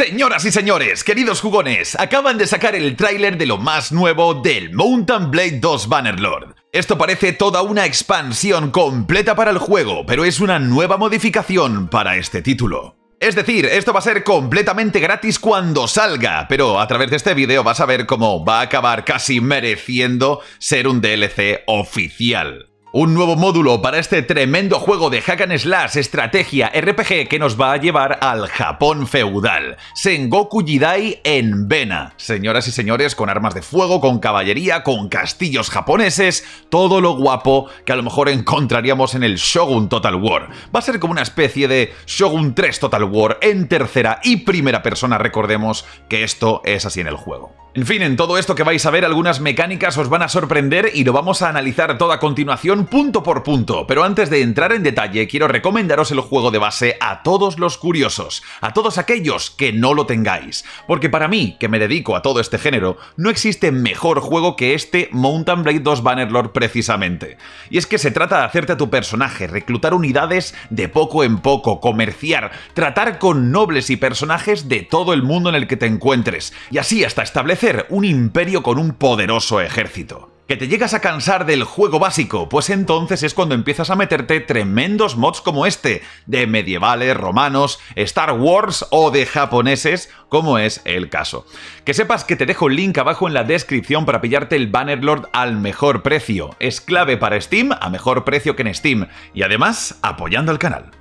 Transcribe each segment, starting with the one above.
Señoras y señores, queridos jugones, acaban de sacar el tráiler de lo más nuevo del Mountain Blade 2 Bannerlord. Esto parece toda una expansión completa para el juego, pero es una nueva modificación para este título. Es decir, esto va a ser completamente gratis cuando salga, pero a través de este vídeo vas a ver cómo va a acabar casi mereciendo ser un DLC oficial. Un nuevo módulo para este tremendo juego de hack and slash, estrategia, RPG que nos va a llevar al Japón feudal. Sengoku Jidai en Vena. Señoras y señores, con armas de fuego, con caballería, con castillos japoneses, todo lo guapo que a lo mejor encontraríamos en el Shogun Total War. Va a ser como una especie de Shogun 3 Total War en tercera y primera persona, recordemos que esto es así en el juego. En fin, en todo esto que vais a ver, algunas mecánicas os van a sorprender y lo vamos a analizar toda a continuación punto por punto. Pero antes de entrar en detalle, quiero recomendaros el juego de base a todos los curiosos, a todos aquellos que no lo tengáis. Porque para mí, que me dedico a todo este género, no existe mejor juego que este Mountain Blade 2 Bannerlord precisamente. Y es que se trata de hacerte a tu personaje, reclutar unidades de poco en poco, comerciar, tratar con nobles y personajes de todo el mundo en el que te encuentres, y así hasta establecer Hacer un imperio con un poderoso ejército. Que te llegas a cansar del juego básico, pues entonces es cuando empiezas a meterte tremendos mods como este, de medievales, romanos, Star Wars o de japoneses, como es el caso. Que sepas que te dejo el link abajo en la descripción para pillarte el Bannerlord al mejor precio. Es clave para Steam, a mejor precio que en Steam, y además apoyando al canal.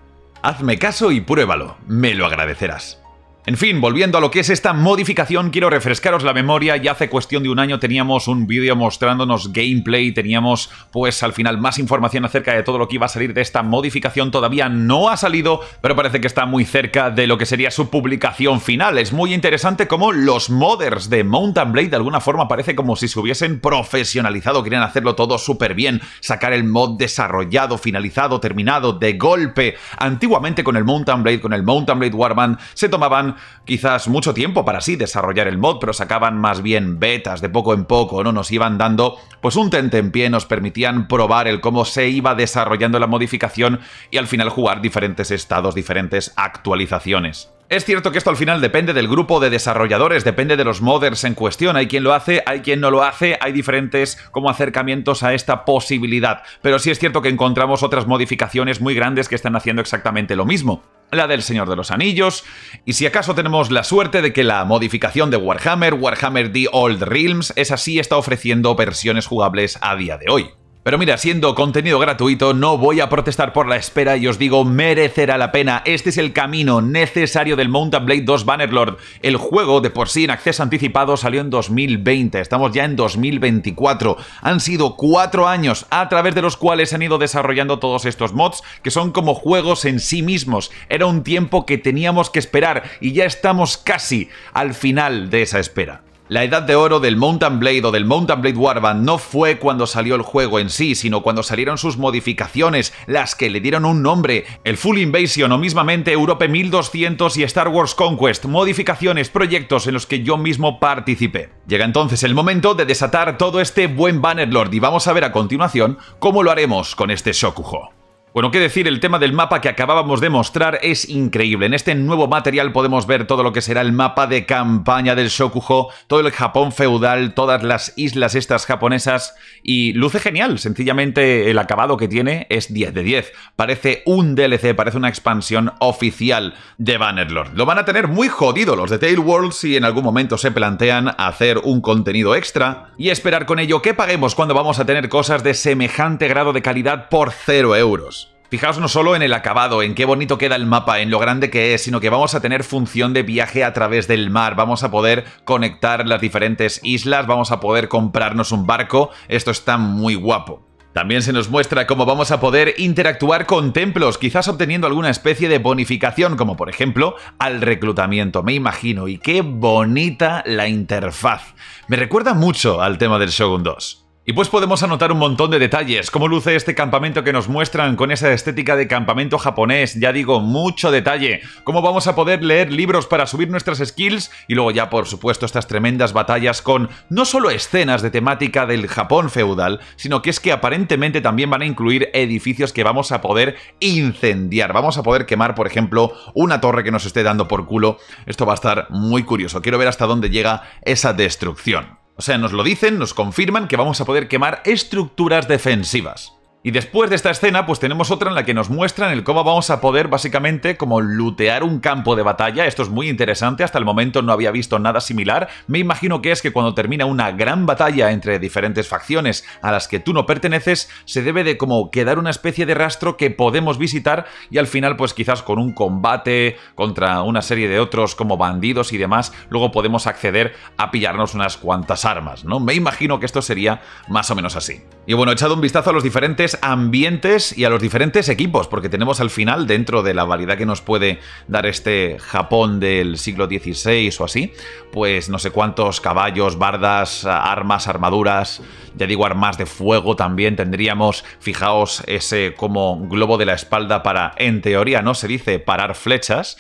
Hazme caso y pruébalo, me lo agradecerás. En fin, volviendo a lo que es esta modificación, quiero refrescaros la memoria. Ya hace cuestión de un año teníamos un vídeo mostrándonos gameplay, teníamos pues al final más información acerca de todo lo que iba a salir de esta modificación. Todavía no ha salido, pero parece que está muy cerca de lo que sería su publicación final. Es muy interesante como los modders de Mountain Blade de alguna forma parece como si se hubiesen profesionalizado, querían hacerlo todo súper bien, sacar el mod desarrollado, finalizado, terminado, de golpe. Antiguamente con el Mountain Blade, con el Mountain Blade Warman, se tomaban quizás mucho tiempo para sí desarrollar el mod, pero sacaban más bien betas de poco en poco, ¿no? Nos iban dando pues un pie nos permitían probar el cómo se iba desarrollando la modificación y al final jugar diferentes estados, diferentes actualizaciones. Es cierto que esto al final depende del grupo de desarrolladores, depende de los modders en cuestión. Hay quien lo hace, hay quien no lo hace, hay diferentes como acercamientos a esta posibilidad. Pero sí es cierto que encontramos otras modificaciones muy grandes que están haciendo exactamente lo mismo la del Señor de los Anillos, y si acaso tenemos la suerte de que la modificación de Warhammer, Warhammer The Old Realms, es así está ofreciendo versiones jugables a día de hoy. Pero mira, siendo contenido gratuito, no voy a protestar por la espera y os digo, merecerá la pena. Este es el camino necesario del Mountain Blade 2 Bannerlord. El juego, de por sí en acceso anticipado, salió en 2020. Estamos ya en 2024. Han sido cuatro años a través de los cuales han ido desarrollando todos estos mods, que son como juegos en sí mismos. Era un tiempo que teníamos que esperar y ya estamos casi al final de esa espera. La edad de oro del Mountain Blade o del Mountain Blade Warband no fue cuando salió el juego en sí, sino cuando salieron sus modificaciones, las que le dieron un nombre, el Full Invasion o mismamente Europe 1200 y Star Wars Conquest, modificaciones, proyectos en los que yo mismo participé. Llega entonces el momento de desatar todo este buen Bannerlord y vamos a ver a continuación cómo lo haremos con este Shokujo. Bueno, qué decir, el tema del mapa que acabábamos de mostrar es increíble. En este nuevo material podemos ver todo lo que será el mapa de campaña del Shokujo, todo el Japón feudal, todas las islas estas japonesas y luce genial. Sencillamente el acabado que tiene es 10 de 10. Parece un DLC, parece una expansión oficial de Bannerlord. Lo van a tener muy jodido los de Tale World si en algún momento se plantean hacer un contenido extra y esperar con ello que paguemos cuando vamos a tener cosas de semejante grado de calidad por 0 euros. Fijaos no solo en el acabado, en qué bonito queda el mapa, en lo grande que es, sino que vamos a tener función de viaje a través del mar, vamos a poder conectar las diferentes islas, vamos a poder comprarnos un barco, esto está muy guapo. También se nos muestra cómo vamos a poder interactuar con templos, quizás obteniendo alguna especie de bonificación, como por ejemplo al reclutamiento, me imagino, y qué bonita la interfaz. Me recuerda mucho al tema del Shogun 2. Y pues podemos anotar un montón de detalles, cómo luce este campamento que nos muestran con esa estética de campamento japonés, ya digo, mucho detalle, cómo vamos a poder leer libros para subir nuestras skills y luego ya por supuesto estas tremendas batallas con no solo escenas de temática del Japón feudal, sino que es que aparentemente también van a incluir edificios que vamos a poder incendiar, vamos a poder quemar por ejemplo una torre que nos esté dando por culo, esto va a estar muy curioso, quiero ver hasta dónde llega esa destrucción. O sea, nos lo dicen, nos confirman que vamos a poder quemar estructuras defensivas. Y después de esta escena, pues tenemos otra en la que nos muestran el cómo vamos a poder básicamente como lootear un campo de batalla. Esto es muy interesante, hasta el momento no había visto nada similar. Me imagino que es que cuando termina una gran batalla entre diferentes facciones a las que tú no perteneces, se debe de como quedar una especie de rastro que podemos visitar y al final pues quizás con un combate contra una serie de otros como bandidos y demás, luego podemos acceder a pillarnos unas cuantas armas, ¿no? Me imagino que esto sería más o menos así. Y bueno, echado un vistazo a los diferentes ambientes y a los diferentes equipos, porque tenemos al final, dentro de la variedad que nos puede dar este Japón del siglo XVI o así, pues no sé cuántos caballos, bardas, armas, armaduras, ya digo armas de fuego también tendríamos, fijaos ese como globo de la espalda para, en teoría, ¿no? Se dice parar flechas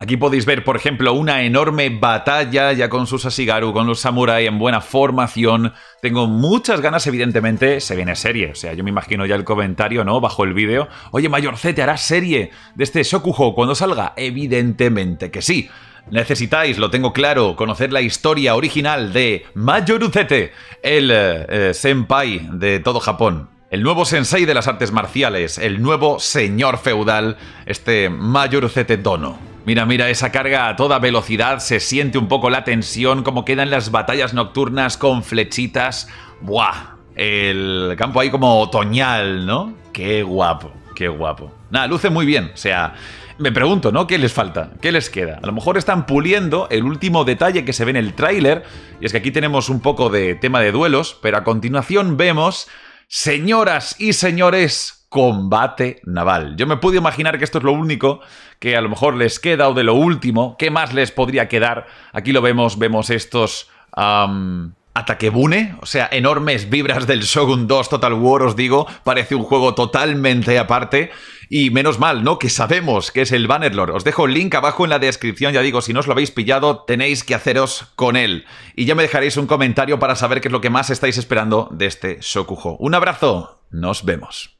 Aquí podéis ver, por ejemplo, una enorme batalla ya con sus asigaru, con los samurai en buena formación. Tengo muchas ganas, evidentemente, se viene serie. O sea, yo me imagino ya el comentario, ¿no? Bajo el vídeo. Oye, Mayor Z, ¿te serie de este Shokujo cuando salga? Evidentemente que sí. Necesitáis, lo tengo claro, conocer la historia original de Z, el eh, senpai de todo Japón. El nuevo sensei de las artes marciales, el nuevo señor feudal, este Z Dono. Mira, mira, esa carga a toda velocidad, se siente un poco la tensión, como quedan las batallas nocturnas con flechitas. ¡Buah! El campo ahí como otoñal, ¿no? ¡Qué guapo! ¡Qué guapo! Nada, luce muy bien. O sea, me pregunto, ¿no? ¿Qué les falta? ¿Qué les queda? A lo mejor están puliendo el último detalle que se ve en el tráiler, y es que aquí tenemos un poco de tema de duelos, pero a continuación vemos, señoras y señores, combate naval. Yo me pude imaginar que esto es lo único que a lo mejor les queda o de lo último. ¿Qué más les podría quedar? Aquí lo vemos, vemos estos... ataque bune, o sea, enormes vibras del Shogun 2 Total War, os digo, parece un juego totalmente aparte. Y menos mal, ¿no? Que sabemos que es el Bannerlord. Os dejo el link abajo en la descripción, ya digo, si no os lo habéis pillado, tenéis que haceros con él. Y ya me dejaréis un comentario para saber qué es lo que más estáis esperando de este Shokujo. Un abrazo, nos vemos.